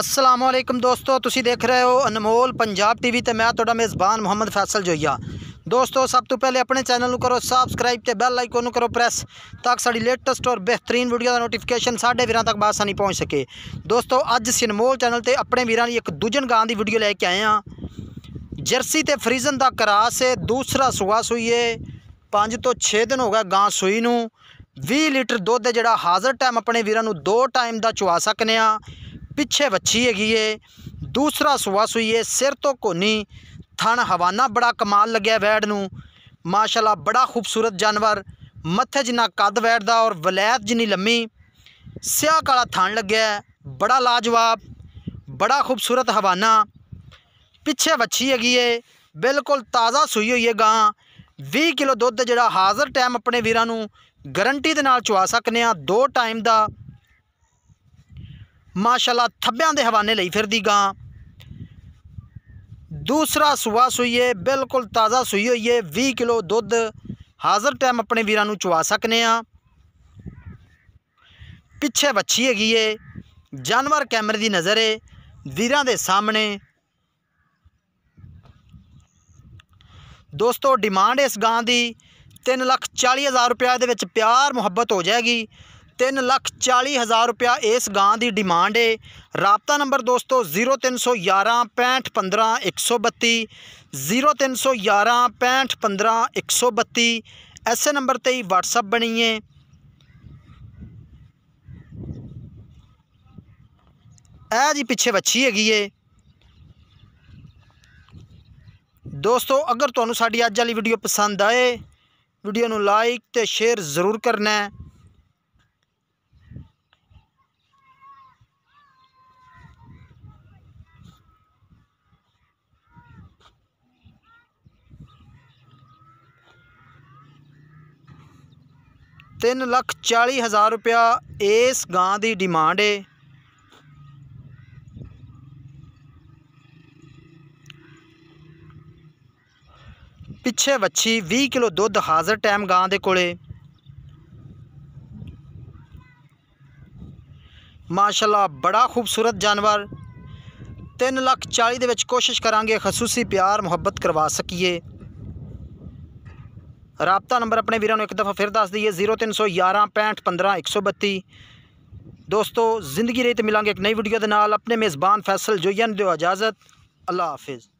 ਅਸਲਾਮ ਵਾਲੇਕਮ ਦੋਸਤੋ ਤੁਸੀਂ ਦੇਖ ਰਹੇ ਹੋ ਅਨਮੋਲ ਪੰਜਾਬ ਟੀਵੀ ਤੇ ਮੈਂ ਤੁਹਾਡਾ ਮੇਜ਼ਬਾਨ ਮੁਹੰਮਦ ਫੈਸਲ ਜੋਈਆ ਦੋਸਤੋ ਸਭ ਤੋਂ ਪਹਿਲੇ ਆਪਣੇ ਚੈਨਲ ਨੂੰ ਕਰੋ ਸਬਸਕ੍ਰਾਈਬ ਤੇ ਬੈਲ ਆਈਕਨ ਨੂੰ ਕਰੋ ਪ੍ਰੈਸ ਤਾਂ ਕਿ ਸਾਡੀ ਲੇਟੈਸਟ ਔਰ ਬਿਹਤਰੀਨ ਵੀਡੀਓ ਦਾ ਨੋਟੀਫਿਕੇਸ਼ਨ ਸਾਡੇ ਵੀਰਾਂ ਤੱਕ ਬਾਸਾਨੀ ਪਹੁੰਚ ਸਕੇ ਦੋਸਤੋ ਅੱਜ ਸਿਨਮੋਲ ਚੈਨਲ ਤੇ ਆਪਣੇ ਵੀਰਾਂ ਲਈ ਇੱਕ ਦੂਜਨ ਗਾਂ ਦੀ ਵੀਡੀਓ ਲੈ ਕੇ ਆਏ ਆ ਜਰਸੀ ਤੇ ਫਰੀਜ਼ਨ ਦਾ ਕਰਾਸ ਹੈ ਦੂਸਰਾ ਸੁਆ ਸੂਈਏ 5 ਤੋਂ 6 ਦਿਨ ਹੋ ਗਿਆ ਗਾਂ ਸੋਈ ਨੂੰ 20 ਲੀਟਰ ਦੁੱਧ ਜਿਹੜਾ ਹਾਜ਼ਰ ਟਾਈਮ ਆਪਣੇ ਵੀਰਾਂ ਨੂੰ ਦੋ ਟਾਈਮ ਦਾ ਚੁਆ ਸਕਨੇ ਆ ਪਿੱਛੇ ਵੱਛੀ ਹੈਗੀ ਏ ਦੂਸਰਾ ਸੁਆ ਸੂਈ ਏ ਸਿਰ ਤੋਂ ਕੋਨੀ ਥਣ ਹਵਾਨਾ ਬੜਾ ਕਮਾਲ ਲੱਗਿਆ ਵੈੜ ਨੂੰ ਮਾਸ਼ਾਅੱਲਾ ਬੜਾ ਖੂਬਸੂਰਤ ਜਾਨਵਰ ਮੱਥੇ ਜਿੰਨਾ ਕੱਦ ਵੈੜ ਦਾ ਔਰ ਵਲੈਤ ਜਿੰਨੀ ਲੰਮੀ ਸਿਆਹ ਕਾਲਾ ਥਣ ਲੱਗਿਆ ਬੜਾ ਲਾਜਵਾਬ ਬੜਾ ਖੂਬਸੂਰਤ ਹਵਾਨਾ ਪਿੱਛੇ ਵੱਛੀ ਹੈਗੀ ਏ ਬਿਲਕੁਲ ਤਾਜ਼ਾ ਸੁਈ ਹੋਈ ਏ ਗਾਂ 20 ਕਿਲੋ ਦੁੱਧ ਜਿਹੜਾ ਹਾਜ਼ਰ ਟਾਈਮ ਆਪਣੇ ਵੀਰਾਂ ਨੂੰ ਗਰੰਟੀ ਦੇ ਨਾਲ ਚਵਾ ਸਕਨੇ ਆ ਦੋ ਟਾਈਮ ਦਾ ਮਾਸ਼ਾਅੱਲਾ ਥੱਬਿਆਂ ਦੇ ਹਵਾਨੇ ਲਈ ਫਿਰਦੀ ਗਾਂ ਦੂਸਰਾ ਸੁਆ ਸੁਈਏ ਬਿਲਕੁਲ ਤਾਜ਼ਾ ਸੁਈ ਹੋਈ ਏ 20 ਕਿਲੋ ਦੁੱਧ ਹਾਜ਼ਰ ਟਾਈਮ ਆਪਣੇ ਵੀਰਾਂ ਨੂੰ ਚਵਾ ਸਕਨੇ ਆ ਪਿੱਛੇ ਵੱਛੀ ਹੈਗੀ ਏ ਜਾਨਵਰ ਕੈਮਰੇ ਦੀ ਨਜ਼ਰ ਏ ਵੀਰਾਂ ਦੇ ਸਾਹਮਣੇ ਦੋਸਤੋ ਡਿਮਾਂਡ ਇਸ ਗਾਂ ਦੀ 340000 ਰੁਪਏ ਦੇ ਵਿੱਚ ਪਿਆਰ ਮੁਹੱਬਤ ਹੋ ਜਾਏਗੀ 3 ਲੱਖ 40 ਹਜ਼ਾਰ ਰੁਪਿਆ ਇਸ ਗਾਂ ਦੀ ਡਿਮਾਂਡ ਏ ਰਾਬਤਾ ਨੰਬਰ ਦੋਸਤੋ 0311 6515 132 0311 132 ਐਸੇ ਨੰਬਰ ਤੇ ਹੀ WhatsApp ਬਣੀਏ ਐ ਜੀ ਪਿੱਛੇ ਵੱਛੀ ਹੈਗੀ ਏ ਦੋਸਤੋ ਅਗਰ ਤੁਹਾਨੂੰ ਸਾਡੀ ਅੱਜ ਵਾਲੀ ਵੀਡੀਓ ਪਸੰਦ ਆਏ ਵੀਡੀਓ ਨੂੰ ਲਾਈਕ ਤੇ ਸ਼ੇਅਰ ਜ਼ਰੂਰ ਕਰਨਾ ਹੈ ਤਿੰਨ ਲੱਖ 40 ਹਜ਼ਾਰ ਰੁਪਇਆ ਇਸ ਗਾਂ ਦੀ ਡਿਮਾਂਡ ਏ ਪਿੱਛੇ ਵੱਛੀ 20 ਕਿਲੋ ਦੁੱਧ ਹਾਜ਼ਰ ਟਾਈਮ ਗਾਂ ਦੇ ਕੋਲੇ ਮਾਸ਼ਾਅੱਲਾ ਬੜਾ ਖੂਬਸੂਰਤ ਜਾਨਵਰ 3 ਲੱਖ 40 ਦੇ ਵਿੱਚ ਕੋਸ਼ਿਸ਼ ਕਰਾਂਗੇ ਖਸੂਸੀ ਪਿਆਰ ਮੁਹੱਬਤ ਕਰਵਾ ਸਕੀਏ रबता नंबर अपने वीरों एक दफा फिर दस दीए जीरो तीन सौ ग्यारह पैंठ पंद्रह एक सौ बत्ती दोस्तों जिंदगी रही तो मिलेंगे एक नई वीडियो के नाल अपने मेज़बान फैसल जोइन दो इजाज़त अल्लाह हाफिज़